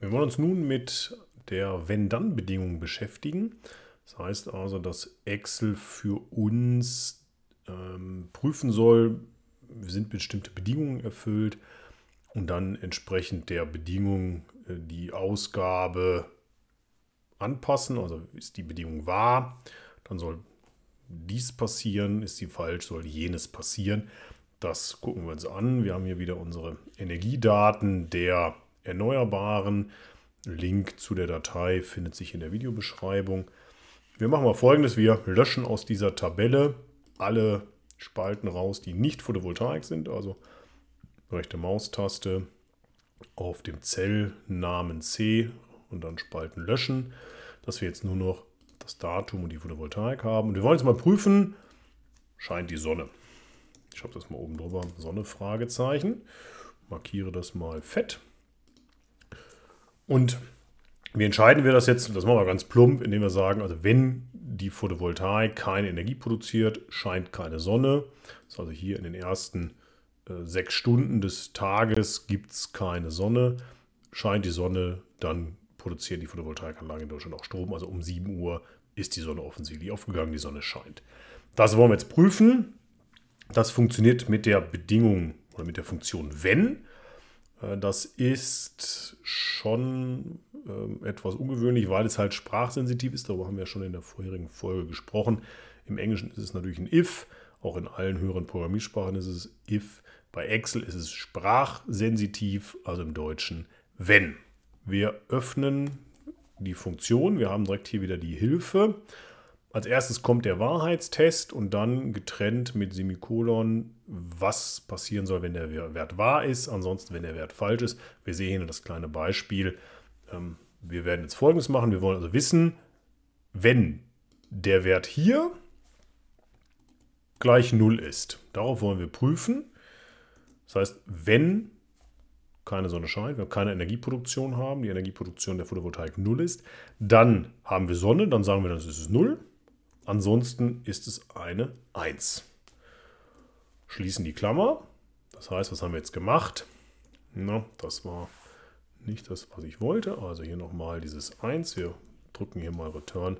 Wir wollen uns nun mit der Wenn-Dann-Bedingung beschäftigen. Das heißt also, dass Excel für uns ähm, prüfen soll, sind bestimmte Bedingungen erfüllt und dann entsprechend der Bedingung äh, die Ausgabe anpassen. Also ist die Bedingung wahr, dann soll dies passieren, ist sie falsch, soll jenes passieren. Das gucken wir uns an. Wir haben hier wieder unsere Energiedaten der Erneuerbaren. Link zu der Datei findet sich in der Videobeschreibung. Wir machen mal folgendes, wir löschen aus dieser Tabelle alle Spalten raus, die nicht Photovoltaik sind, also rechte Maustaste auf dem Zellnamen C und dann Spalten löschen, dass wir jetzt nur noch das Datum und die Photovoltaik haben. Und wir wollen jetzt mal prüfen, scheint die Sonne. Ich habe das mal oben drüber, Sonne, Fragezeichen. Markiere das mal fett. Und wie entscheiden wir das jetzt? Das machen wir ganz plump, indem wir sagen, also wenn die Photovoltaik keine Energie produziert, scheint keine Sonne. Das ist also hier in den ersten äh, sechs Stunden des Tages gibt es keine Sonne. Scheint die Sonne, dann produzieren die Photovoltaikanlagen in Deutschland auch Strom. Also um 7 Uhr ist die Sonne offensichtlich aufgegangen, die Sonne scheint. Das wollen wir jetzt prüfen. Das funktioniert mit der Bedingung oder mit der Funktion wenn. Äh, das ist schon ähm, etwas ungewöhnlich, weil es halt sprachsensitiv ist. Darüber haben wir schon in der vorherigen Folge gesprochen. Im Englischen ist es natürlich ein if. Auch in allen höheren Programmiersprachen ist es if. Bei Excel ist es sprachsensitiv, also im Deutschen wenn. Wir öffnen die Funktion. Wir haben direkt hier wieder die Hilfe als erstes kommt der Wahrheitstest und dann getrennt mit Semikolon, was passieren soll, wenn der Wert wahr ist, ansonsten, wenn der Wert falsch ist. Wir sehen hier das kleine Beispiel. Ähm, wir werden jetzt Folgendes machen. Wir wollen also wissen, wenn der Wert hier gleich 0 ist. Darauf wollen wir prüfen. Das heißt, wenn keine Sonne scheint, wir keine Energieproduktion haben, die Energieproduktion der Photovoltaik 0 ist, dann haben wir Sonne, dann sagen wir, das ist 0. Ansonsten ist es eine 1. Schließen die Klammer. Das heißt, was haben wir jetzt gemacht? Na, das war nicht das, was ich wollte. Also hier nochmal dieses 1. Wir drücken hier mal Return,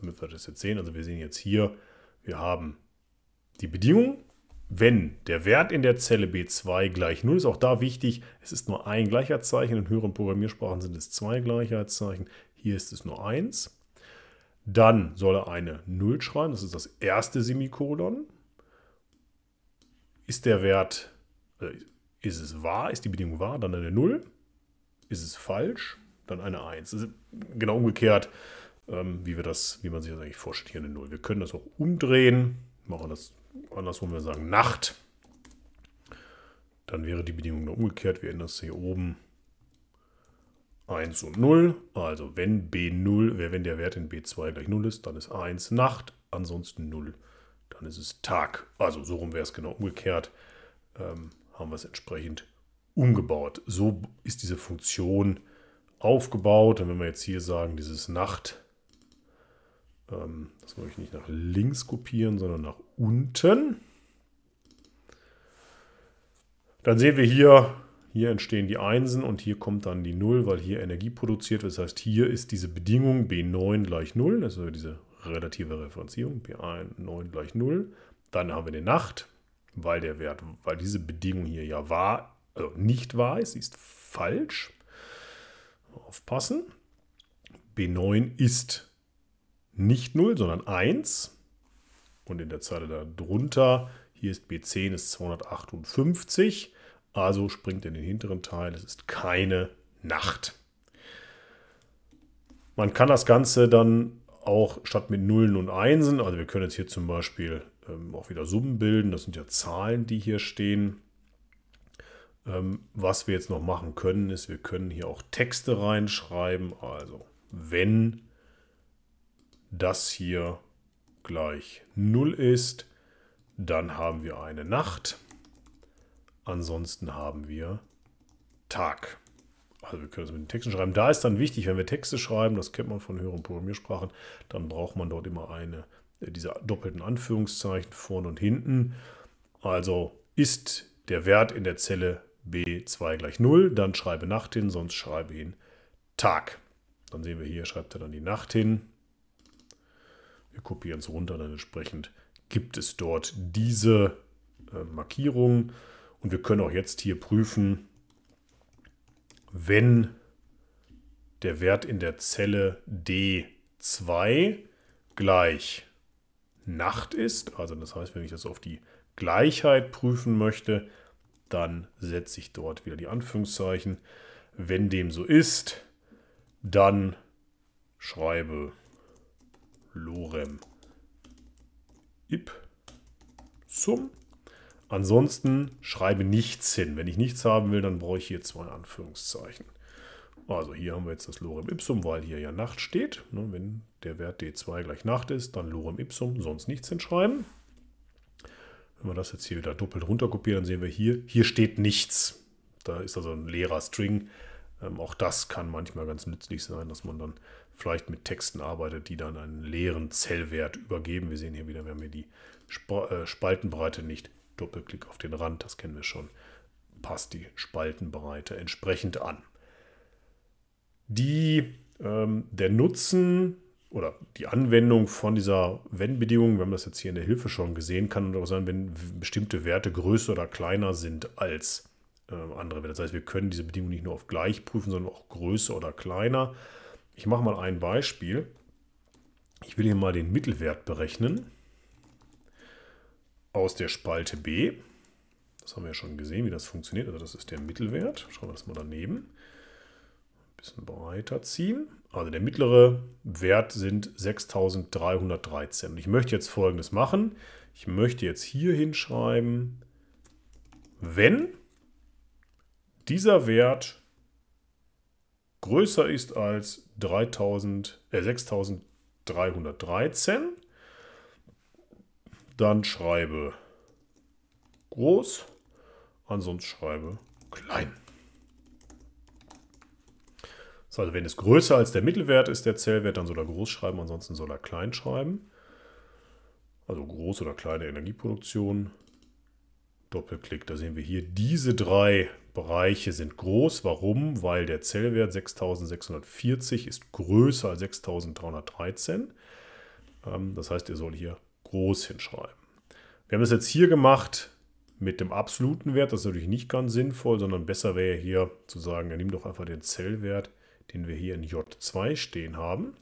damit wir das jetzt sehen. Also wir sehen jetzt hier, wir haben die Bedingung, wenn der Wert in der Zelle B2 gleich 0 ist, auch da wichtig, es ist nur ein Gleichheitszeichen. In höheren Programmiersprachen sind es zwei Gleichheitszeichen. Hier ist es nur 1. Dann soll er eine 0 schreiben, das ist das erste Semikolon. Ist der Wert, äh, ist es wahr, ist die Bedingung wahr, dann eine 0. Ist es falsch, dann eine 1. genau umgekehrt, ähm, wie, wir das, wie man sich das eigentlich vorstellt, hier eine 0. Wir können das auch umdrehen, machen das andersrum, wir sagen Nacht. Dann wäre die Bedingung umgekehrt, wir ändern das hier oben 1 und 0. Also wenn B0, wenn der Wert in B2 gleich 0 ist, dann ist 1 Nacht, ansonsten 0. Dann ist es Tag. Also so rum wäre es genau umgekehrt. Ähm, haben wir es entsprechend umgebaut. So ist diese Funktion aufgebaut. Und wenn wir jetzt hier sagen, dieses Nacht, ähm, das wollte ich nicht nach links kopieren, sondern nach unten. Dann sehen wir hier, hier entstehen die Einsen und hier kommt dann die 0, weil hier Energie produziert wird. Das heißt, hier ist diese Bedingung B9 gleich 0, also diese relative Referenzierung, B9 gleich 0. Dann haben wir die Nacht, weil der Wert, weil diese Bedingung hier ja wahr, also nicht wahr ist, sie ist falsch. Aufpassen. B9 ist nicht 0, sondern 1. Und in der Zeile darunter, hier ist B10 ist 258. Also springt in den hinteren Teil. Es ist keine Nacht. Man kann das Ganze dann auch statt mit Nullen und Einsen, also wir können jetzt hier zum Beispiel ähm, auch wieder Summen bilden, das sind ja Zahlen, die hier stehen. Ähm, was wir jetzt noch machen können, ist, wir können hier auch Texte reinschreiben, also wenn das hier gleich 0 ist, dann haben wir eine Nacht. Ansonsten haben wir Tag. Also wir können es mit den Texten schreiben. Da ist dann wichtig, wenn wir Texte schreiben, das kennt man von höheren Programmiersprachen, dann braucht man dort immer eine, äh, diese doppelten Anführungszeichen vorne und hinten. Also ist der Wert in der Zelle B2 gleich 0, dann schreibe Nacht hin, sonst schreibe ihn Tag. Dann sehen wir hier, schreibt er dann die Nacht hin. Wir kopieren es runter, dann entsprechend gibt es dort diese äh, Markierung. Und wir können auch jetzt hier prüfen, wenn der Wert in der Zelle D2 gleich Nacht ist, also das heißt, wenn ich das auf die Gleichheit prüfen möchte, dann setze ich dort wieder die Anführungszeichen. Wenn dem so ist, dann schreibe lorem ip sum Ansonsten schreibe nichts hin. Wenn ich nichts haben will, dann brauche ich hier zwei Anführungszeichen. Also hier haben wir jetzt das Lorem Ipsum, weil hier ja Nacht steht. Ne, wenn der Wert D2 gleich Nacht ist, dann Lorem Ipsum, sonst nichts hinschreiben. Wenn wir das jetzt hier wieder doppelt runterkopieren, dann sehen wir hier, hier steht nichts. Da ist also ein leerer String. Ähm, auch das kann manchmal ganz nützlich sein, dass man dann vielleicht mit Texten arbeitet, die dann einen leeren Zellwert übergeben. Wir sehen hier wieder, wir haben hier die äh, Spaltenbreite nicht Doppelklick auf den Rand, das kennen wir schon, passt die Spaltenbreite entsprechend an. Die, ähm, der Nutzen oder die Anwendung von dieser Wenn-Bedingung, wir haben das jetzt hier in der Hilfe schon gesehen, kann auch sein, wenn bestimmte Werte größer oder kleiner sind als äh, andere Werte. Das heißt, wir können diese Bedingung nicht nur auf gleich prüfen, sondern auch größer oder kleiner. Ich mache mal ein Beispiel. Ich will hier mal den Mittelwert berechnen aus der Spalte B. Das haben wir ja schon gesehen, wie das funktioniert. Also das ist der Mittelwert. Schauen wir das mal daneben. Ein bisschen breiter ziehen. Also der mittlere Wert sind 6313. Und ich möchte jetzt folgendes machen. Ich möchte jetzt hier hinschreiben, wenn dieser Wert größer ist als 3000, äh 6313, dann schreibe groß, ansonsten schreibe klein. So, also wenn es größer als der Mittelwert ist, der Zellwert, dann soll er groß schreiben, ansonsten soll er klein schreiben. Also groß oder kleine Energieproduktion. Doppelklick, da sehen wir hier, diese drei Bereiche sind groß. Warum? Weil der Zellwert 6640 ist größer als 6313. Ähm, das heißt, er soll hier groß hinschreiben. Wir haben es jetzt hier gemacht mit dem absoluten Wert. Das ist natürlich nicht ganz sinnvoll, sondern besser wäre hier zu sagen, er nimmt doch einfach den Zellwert, den wir hier in J2 stehen haben.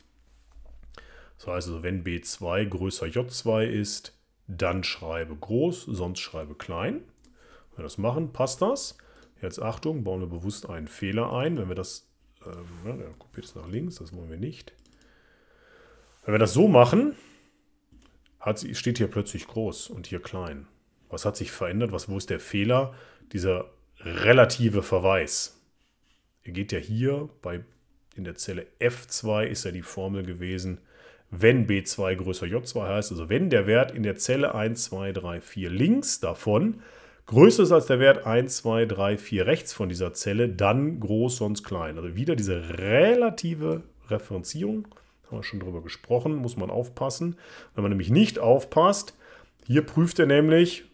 Das heißt also, wenn B2 größer J2 ist, dann schreibe groß, sonst schreibe klein. Wenn wir das machen, passt das. Jetzt Achtung, bauen wir bewusst einen Fehler ein. Wenn wir das, ähm, ja, kopiert es nach links, das wollen wir nicht. Wenn wir das so machen, hat, steht hier plötzlich groß und hier klein? Was hat sich verändert? Was, wo ist der Fehler? Dieser relative Verweis. Er geht ja hier bei, in der Zelle F2 ist ja die Formel gewesen, wenn B2 größer J2 heißt, also wenn der Wert in der Zelle 1, 2, 3, 4 links davon größer ist als der Wert 1, 2, 3, 4 rechts von dieser Zelle, dann groß, sonst klein. Also wieder diese relative Referenzierung. Haben wir schon drüber gesprochen, muss man aufpassen. Wenn man nämlich nicht aufpasst, hier prüft er nämlich,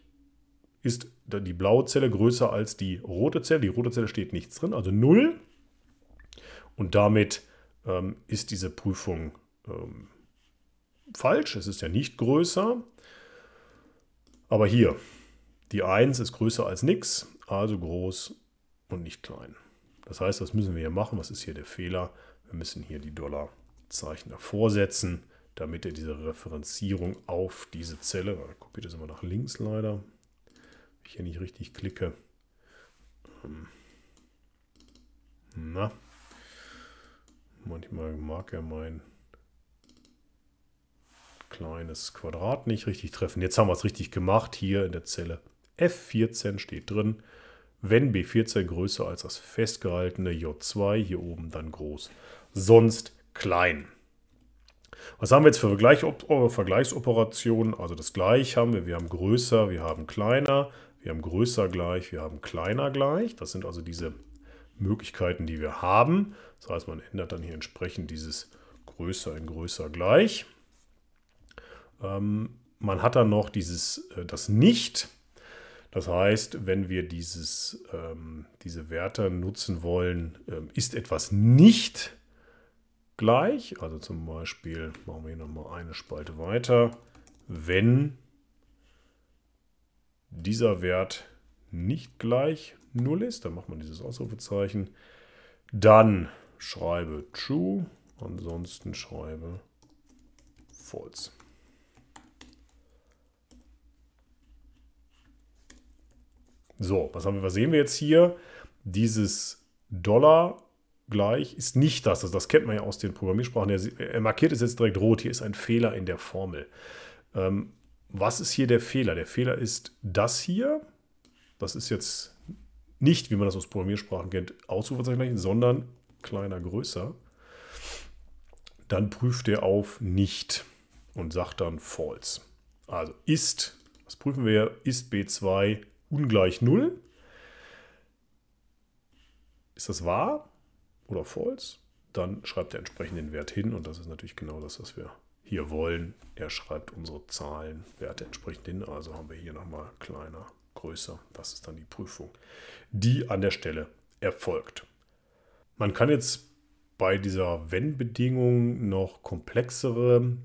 ist die blaue Zelle größer als die rote Zelle. Die rote Zelle steht nichts drin, also 0. Und damit ähm, ist diese Prüfung ähm, falsch. Es ist ja nicht größer. Aber hier, die 1 ist größer als nichts, also groß und nicht klein. Das heißt, das müssen wir hier machen? Was ist hier der Fehler? Wir müssen hier die Dollar Zeichner vorsetzen, damit er diese Referenzierung auf diese Zelle, da kopiert das immer nach links leider, wenn ich hier nicht richtig klicke. Ähm, na, manchmal mag er mein kleines Quadrat nicht richtig treffen. Jetzt haben wir es richtig gemacht hier in der Zelle. F14 steht drin, wenn B14 größer als das festgehaltene J2 hier oben dann groß. Sonst klein. Was haben wir jetzt für Vergleich, oh, Vergleichsoperationen? Also das gleich haben wir, wir haben größer, wir haben kleiner, wir haben größer gleich, wir haben kleiner gleich. Das sind also diese Möglichkeiten, die wir haben. Das heißt, man ändert dann hier entsprechend dieses größer in größer gleich. Ähm, man hat dann noch dieses, äh, das nicht. Das heißt, wenn wir dieses, ähm, diese Werte nutzen wollen, ähm, ist etwas nicht gleich. Also zum Beispiel machen wir hier nochmal eine Spalte weiter. Wenn dieser Wert nicht gleich 0 ist, dann macht man dieses Ausrufezeichen. Dann schreibe true, ansonsten schreibe false. So, was haben wir, was sehen wir jetzt hier? Dieses Dollar gleich ist nicht das. Also das kennt man ja aus den Programmiersprachen. Er, er markiert es jetzt direkt rot. Hier ist ein Fehler in der Formel. Ähm, was ist hier der Fehler? Der Fehler ist das hier. Das ist jetzt nicht, wie man das aus Programmiersprachen kennt, Ausrufezeichen, sondern kleiner, größer. Dann prüft er auf nicht und sagt dann false. Also ist, was prüfen wir, ist B2 ungleich 0. Ist das wahr? oder false, dann schreibt er entsprechend den Wert hin und das ist natürlich genau das, was wir hier wollen. Er schreibt unsere Zahlenwerte entsprechend hin, also haben wir hier nochmal kleiner, größer. Das ist dann die Prüfung, die an der Stelle erfolgt. Man kann jetzt bei dieser Wenn-Bedingung noch komplexere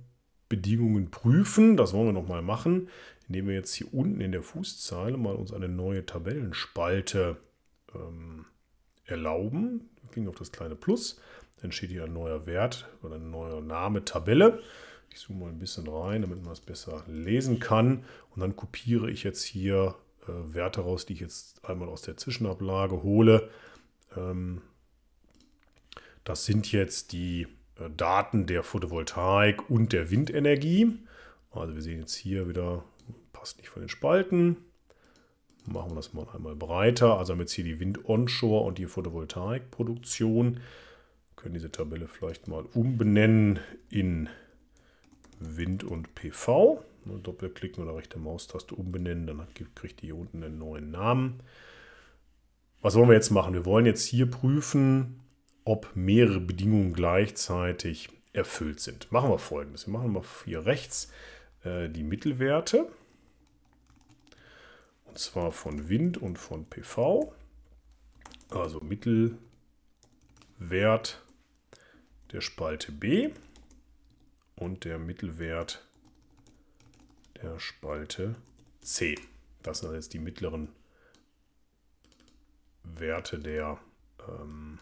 Bedingungen prüfen. Das wollen wir nochmal machen, indem wir jetzt hier unten in der Fußzeile mal uns eine neue Tabellenspalte ähm, erlauben klicken auf das kleine Plus. Dann steht hier ein neuer Wert oder ein neuer Name Tabelle. Ich zoome mal ein bisschen rein, damit man es besser lesen kann. Und dann kopiere ich jetzt hier äh, Werte raus, die ich jetzt einmal aus der Zwischenablage hole. Ähm, das sind jetzt die äh, Daten der Photovoltaik und der Windenergie. Also wir sehen jetzt hier wieder, passt nicht von den Spalten. Machen wir das mal einmal breiter. Also haben wir jetzt hier die Wind-Onshore und die Photovoltaikproduktion. Wir können diese Tabelle vielleicht mal umbenennen in Wind und PV. Doppelklicken oder rechte Maustaste umbenennen, dann kriegt die hier unten einen neuen Namen. Was wollen wir jetzt machen? Wir wollen jetzt hier prüfen, ob mehrere Bedingungen gleichzeitig erfüllt sind. Machen wir folgendes. Wir machen mal hier rechts äh, die Mittelwerte. Und zwar von Wind und von PV. Also Mittelwert der Spalte B und der Mittelwert der Spalte C. Das sind jetzt die mittleren Werte der ähm,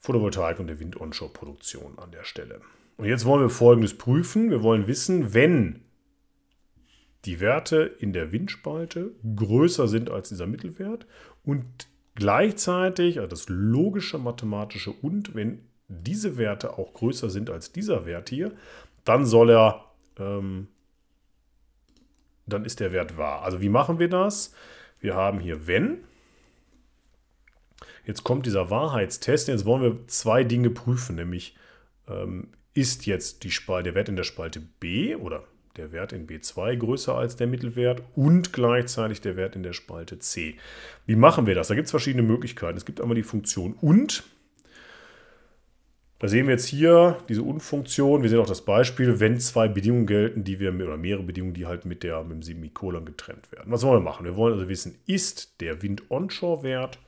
Photovoltaik und der Wind-Onshore-Produktion an der Stelle. Und jetzt wollen wir Folgendes prüfen. Wir wollen wissen, wenn die Werte in der Windspalte größer sind als dieser Mittelwert und gleichzeitig, also das logische mathematische und, wenn diese Werte auch größer sind als dieser Wert hier, dann soll er, ähm, dann ist der Wert wahr. Also wie machen wir das? Wir haben hier wenn, jetzt kommt dieser Wahrheitstest, jetzt wollen wir zwei Dinge prüfen, nämlich ähm, ist jetzt die Spalte, der Wert in der Spalte B oder der Wert in B2 größer als der Mittelwert und gleichzeitig der Wert in der Spalte C. Wie machen wir das? Da gibt es verschiedene Möglichkeiten. Es gibt einmal die Funktion und. Da sehen wir jetzt hier diese Und-Funktion. Wir sehen auch das Beispiel, wenn zwei Bedingungen gelten, die wir oder mehrere Bedingungen, die halt mit, der, mit dem Semikolon getrennt werden. Was wollen wir machen? Wir wollen also wissen, ist der Wind-Onshore-Wert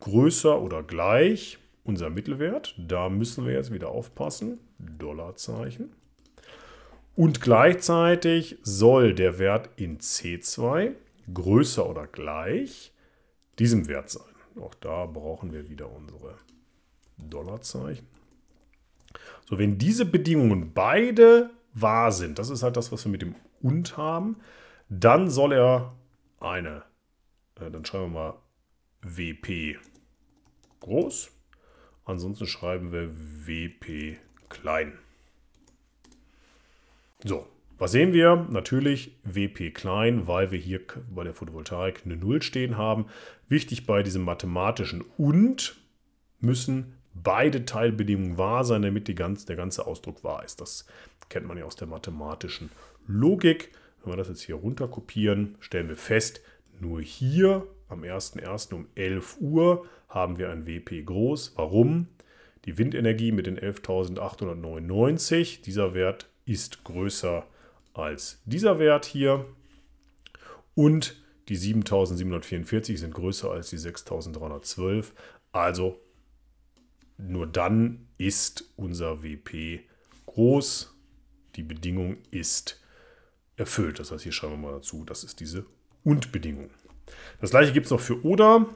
größer oder gleich unser Mittelwert? Da müssen wir jetzt wieder aufpassen. Dollarzeichen. Und gleichzeitig soll der Wert in C2 größer oder gleich diesem Wert sein. Auch da brauchen wir wieder unsere Dollarzeichen. So, wenn diese Bedingungen beide wahr sind, das ist halt das, was wir mit dem und haben, dann soll er eine, äh, dann schreiben wir mal WP groß. Ansonsten schreiben wir WP klein. So, was sehen wir? Natürlich WP klein, weil wir hier bei der Photovoltaik eine 0 stehen haben. Wichtig bei diesem mathematischen und müssen beide Teilbedingungen wahr sein, damit ganz, der ganze Ausdruck wahr ist. Das kennt man ja aus der mathematischen Logik. Wenn wir das jetzt hier runter kopieren, stellen wir fest, nur hier am 1.1. um 11 Uhr haben wir ein WP groß. Warum? Die Windenergie mit den 11.899, dieser Wert ist größer als dieser Wert hier und die 7744 sind größer als die 6312. Also nur dann ist unser WP groß. Die Bedingung ist erfüllt. Das heißt, hier schreiben wir mal dazu, das ist diese Und-Bedingung. Das gleiche gibt es noch für Oder.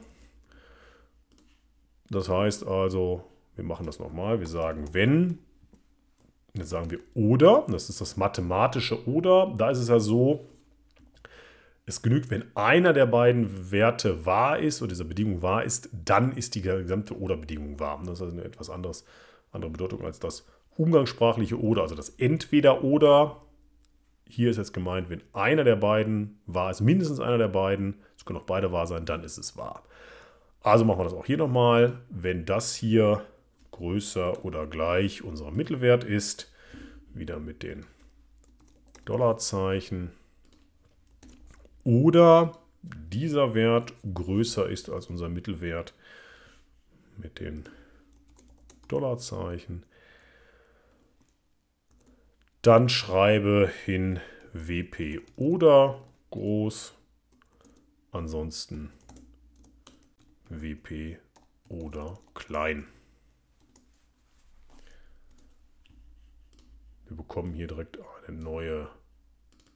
Das heißt also, wir machen das nochmal. Wir sagen, wenn Jetzt sagen wir oder, das ist das mathematische oder. Da ist es ja so, es genügt, wenn einer der beiden Werte wahr ist oder dieser Bedingung wahr ist, dann ist die gesamte Oder-Bedingung wahr. Das ist also eine etwas anderes, andere Bedeutung als das umgangssprachliche Oder, also das Entweder-Oder. Hier ist jetzt gemeint, wenn einer der beiden wahr ist, mindestens einer der beiden, es können auch beide wahr sein, dann ist es wahr. Also machen wir das auch hier nochmal. Wenn das hier größer oder gleich unserem Mittelwert ist. Wieder mit den Dollarzeichen. Oder dieser Wert größer ist als unser Mittelwert mit den Dollarzeichen. Dann schreibe hin WP oder groß, ansonsten WP oder klein. Wir bekommen hier direkt eine neue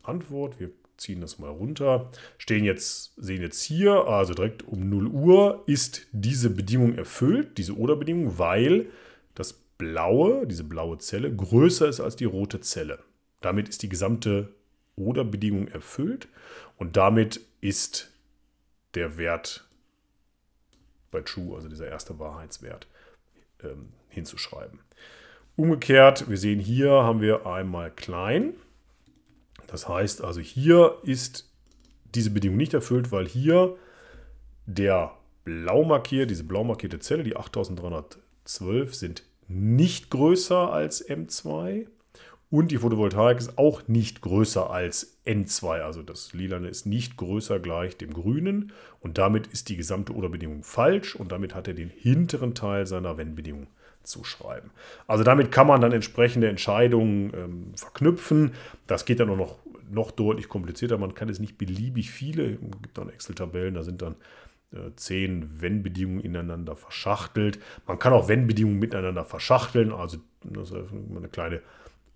Antwort. Wir ziehen das mal runter. Stehen jetzt, sehen jetzt hier, also direkt um 0 Uhr ist diese Bedingung erfüllt, diese Oder-Bedingung, weil das blaue, diese blaue Zelle größer ist als die rote Zelle. Damit ist die gesamte Oder-Bedingung erfüllt und damit ist der Wert bei True, also dieser erste Wahrheitswert, ähm, hinzuschreiben. Umgekehrt, wir sehen hier, haben wir einmal klein. Das heißt also, hier ist diese Bedingung nicht erfüllt, weil hier der blau markiert, diese blau markierte Zelle, die 8312, sind nicht größer als M2. Und die Photovoltaik ist auch nicht größer als N2, also das Lilane ist nicht größer gleich dem Grünen. Und damit ist die gesamte Oderbedingung falsch und damit hat er den hinteren Teil seiner Wenn-Bedingung zu schreiben. Also damit kann man dann entsprechende Entscheidungen ähm, verknüpfen. Das geht dann auch noch, noch deutlich komplizierter. Man kann es nicht beliebig viele, es gibt dann Excel-Tabellen, da sind dann äh, zehn Wenn-Bedingungen ineinander verschachtelt. Man kann auch Wenn-Bedingungen miteinander verschachteln, also das ist eine kleine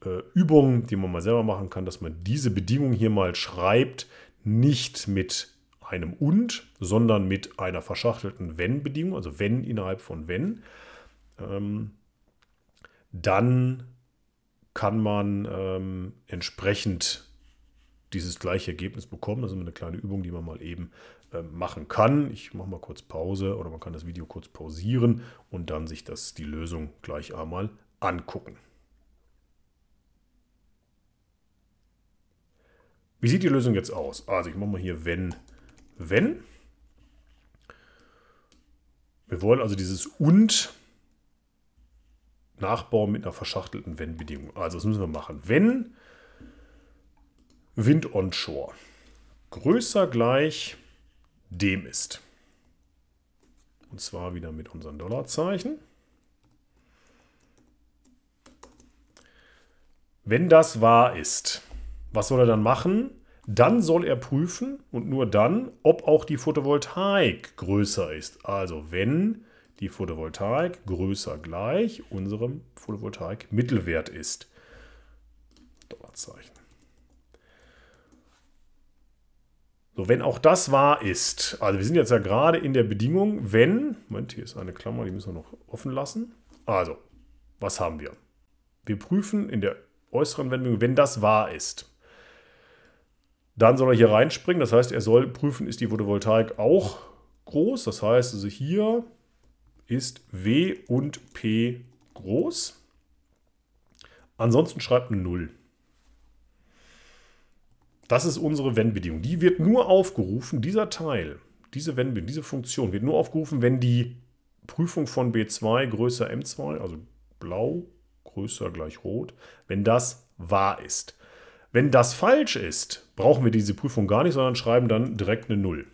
äh, Übungen, die man mal selber machen kann, dass man diese Bedingung hier mal schreibt, nicht mit einem und, sondern mit einer verschachtelten wenn-Bedingung, also wenn innerhalb von wenn, ähm, dann kann man ähm, entsprechend dieses gleiche Ergebnis bekommen. Das ist eine kleine Übung, die man mal eben äh, machen kann. Ich mache mal kurz Pause oder man kann das Video kurz pausieren und dann sich das, die Lösung gleich einmal angucken. Wie sieht die Lösung jetzt aus? Also ich mache mal hier wenn, wenn. Wir wollen also dieses und nachbauen mit einer verschachtelten wenn-Bedingung. Also das müssen wir machen. Wenn Wind onshore größer gleich dem ist. Und zwar wieder mit unseren Dollarzeichen. Wenn das wahr ist, was soll er dann machen? Dann soll er prüfen und nur dann, ob auch die Photovoltaik größer ist. Also wenn die Photovoltaik größer gleich unserem Photovoltaik-Mittelwert ist. Dollarzeichen. So, wenn auch das wahr ist, also wir sind jetzt ja gerade in der Bedingung, wenn, Moment, hier ist eine Klammer, die müssen wir noch offen lassen. Also, was haben wir? Wir prüfen in der äußeren Wendung, wenn das wahr ist. Dann soll er hier reinspringen, das heißt, er soll prüfen, ist die Photovoltaik auch groß. Das heißt, also hier ist W und P groß. Ansonsten schreibt 0. Das ist unsere Wenn-Bedingung. Die wird nur aufgerufen, dieser Teil, diese Wenn-Bedingung, diese Funktion wird nur aufgerufen, wenn die Prüfung von B2 größer M2, also blau größer gleich rot, wenn das wahr ist. Wenn das falsch ist, brauchen wir diese Prüfung gar nicht, sondern schreiben dann direkt eine 0.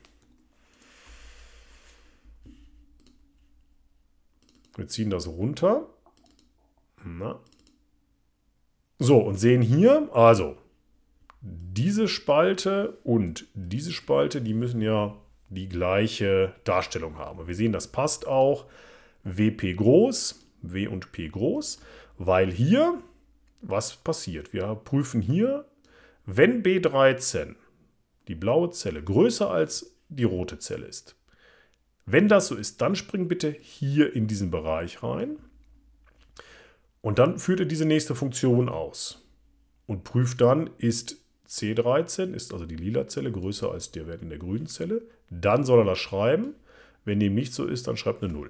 Wir ziehen das runter. Na. So, und sehen hier, also diese Spalte und diese Spalte, die müssen ja die gleiche Darstellung haben. Und wir sehen, das passt auch. WP groß, W und P groß, weil hier was passiert. Wir prüfen hier, wenn B13, die blaue Zelle, größer als die rote Zelle ist. Wenn das so ist, dann spring bitte hier in diesen Bereich rein. Und dann führt er diese nächste Funktion aus und prüft dann, ist C13, ist also die lila Zelle, größer als der Wert in der grünen Zelle. Dann soll er das schreiben. Wenn dem nicht so ist, dann schreibt eine 0.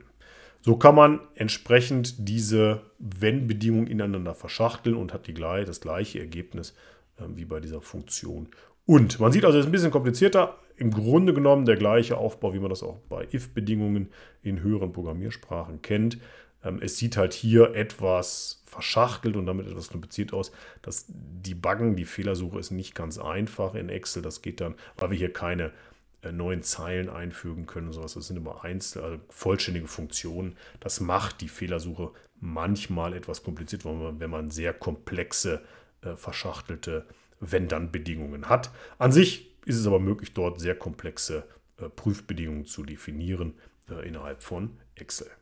So kann man entsprechend diese Wenn-Bedingungen ineinander verschachteln und hat die, das gleiche Ergebnis äh, wie bei dieser Funktion. Und man sieht also, es ist ein bisschen komplizierter, im Grunde genommen der gleiche Aufbau, wie man das auch bei if-Bedingungen in höheren Programmiersprachen kennt. Ähm, es sieht halt hier etwas verschachtelt und damit etwas kompliziert aus. Das Debuggen, die Fehlersuche ist nicht ganz einfach in Excel. Das geht dann, weil wir hier keine äh, neuen Zeilen einfügen können und sowas. Das sind immer einzelne, also vollständige Funktionen. Das macht die Fehlersuche manchmal etwas kompliziert, wenn man sehr komplexe, äh, verschachtelte Wenn-Dann-Bedingungen hat. An sich ist es aber möglich, dort sehr komplexe äh, Prüfbedingungen zu definieren äh, innerhalb von Excel.